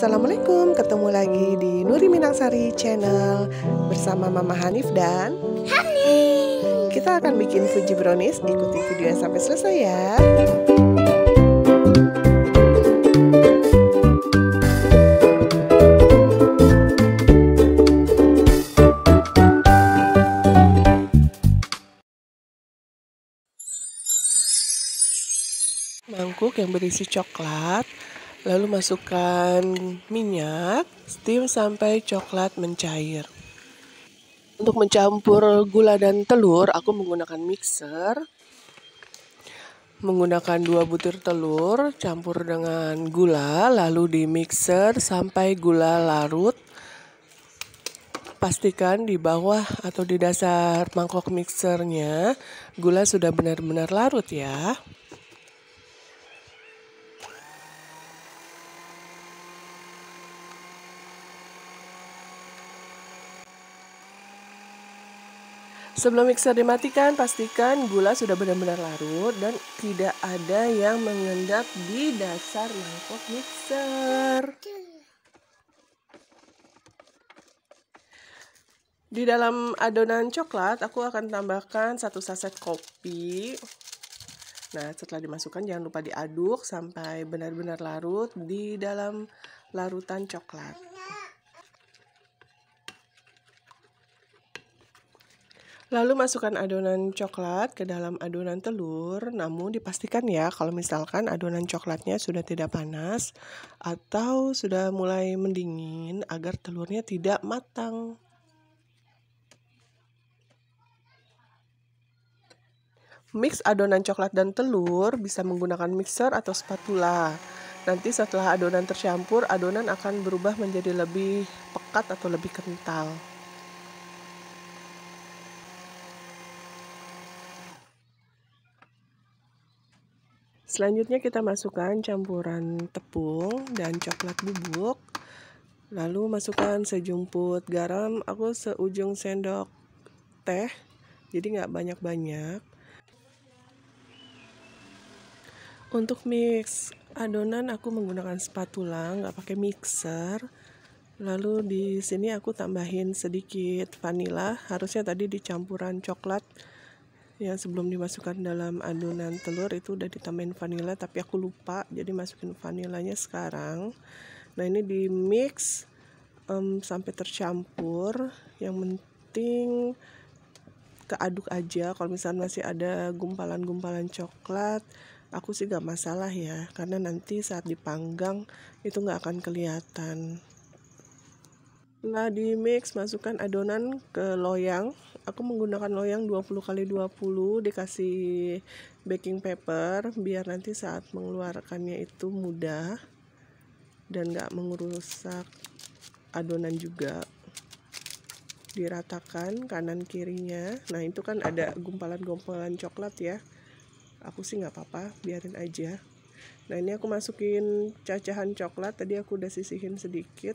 Assalamualaikum, ketemu lagi di Nuri Minangsari Channel bersama Mama Hanif dan Hanif. Kita akan bikin Fuji brownies, ikuti videonya sampai selesai ya. Mangkuk yang berisi coklat Lalu masukkan minyak, steam sampai coklat mencair. Untuk mencampur gula dan telur, aku menggunakan mixer. Menggunakan dua butir telur, campur dengan gula, lalu di mixer sampai gula larut. Pastikan di bawah atau di dasar mangkok mixernya gula sudah benar-benar larut ya. Sebelum mixer dimatikan, pastikan gula sudah benar-benar larut dan tidak ada yang mengendap di dasar mangkok mixer. Di dalam adonan coklat, aku akan tambahkan satu saset kopi. Nah, setelah dimasukkan jangan lupa diaduk sampai benar-benar larut di dalam larutan coklat. Lalu masukkan adonan coklat ke dalam adonan telur, namun dipastikan ya kalau misalkan adonan coklatnya sudah tidak panas atau sudah mulai mendingin agar telurnya tidak matang. Mix adonan coklat dan telur bisa menggunakan mixer atau spatula. Nanti setelah adonan tercampur, adonan akan berubah menjadi lebih pekat atau lebih kental. Selanjutnya kita masukkan campuran tepung dan coklat bubuk. Lalu masukkan sejumput garam, aku seujung sendok teh, jadi nggak banyak-banyak. Untuk mix adonan aku menggunakan spatula, nggak pakai mixer. Lalu di sini aku tambahin sedikit vanila, harusnya tadi dicampuran coklat ya sebelum dimasukkan dalam adonan telur itu udah ditambahin vanila tapi aku lupa jadi masukin vanilanya sekarang nah ini di mix um, sampai tercampur yang penting keaduk aja kalau misalnya masih ada gumpalan-gumpalan coklat aku sih gak masalah ya karena nanti saat dipanggang itu gak akan kelihatan Nah, di mix masukkan adonan ke loyang. Aku menggunakan loyang 20 kali 20 dikasih baking paper biar nanti saat mengeluarkannya itu mudah dan nggak mengerusak adonan juga diratakan kanan kirinya nah itu kan ada gumpalan-gumpalan coklat ya aku sih nggak apa-apa biarin aja nah ini aku masukin cacahan coklat tadi aku udah sisihin sedikit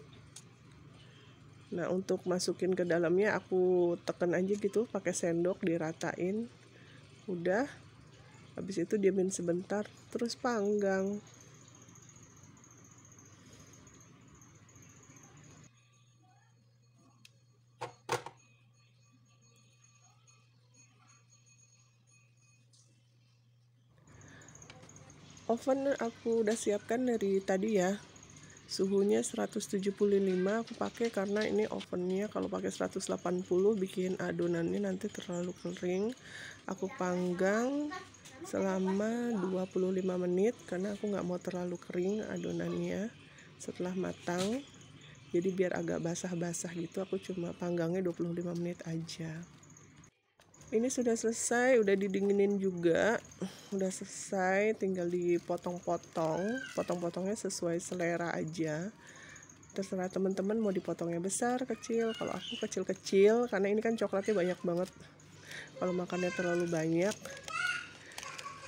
Nah, untuk masukin ke dalamnya aku tekan aja gitu pakai sendok diratain. Udah. Habis itu diamin sebentar, terus panggang. Oven aku udah siapkan dari tadi ya suhunya 175 aku pakai karena ini ovennya kalau pakai 180 bikin adonannya nanti terlalu kering aku panggang selama 25 menit karena aku nggak mau terlalu kering adonannya setelah matang jadi biar agak basah-basah gitu aku cuma panggangnya 25 menit aja ini sudah selesai udah didinginin juga udah selesai tinggal dipotong-potong potong-potongnya sesuai selera aja terserah teman-teman mau dipotongnya besar kecil kalau aku kecil-kecil karena ini kan coklatnya banyak banget kalau makannya terlalu banyak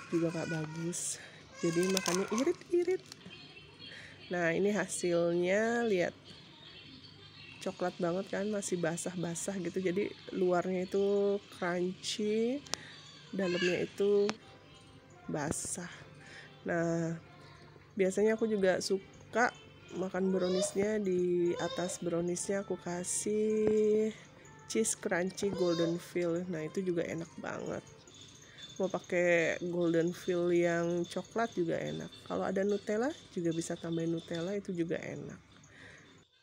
juga gak bagus jadi makannya irit-irit nah ini hasilnya lihat coklat banget kan masih basah-basah gitu jadi luarnya itu crunchy dalamnya itu basah nah biasanya aku juga suka makan browniesnya di atas browniesnya aku kasih cheese crunchy golden fill nah itu juga enak banget mau pakai golden fill yang coklat juga enak kalau ada nutella juga bisa tambahin nutella itu juga enak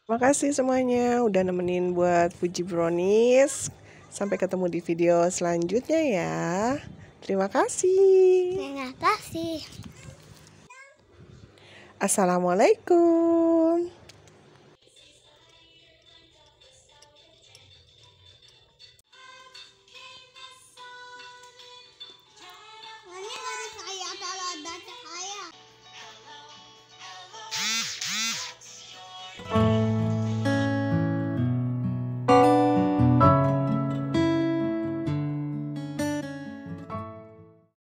Terima kasih semuanya udah nemenin buat Fuji Brownies. Sampai ketemu di video selanjutnya ya. Terima kasih. Terima kasih. Assalamualaikum. Thank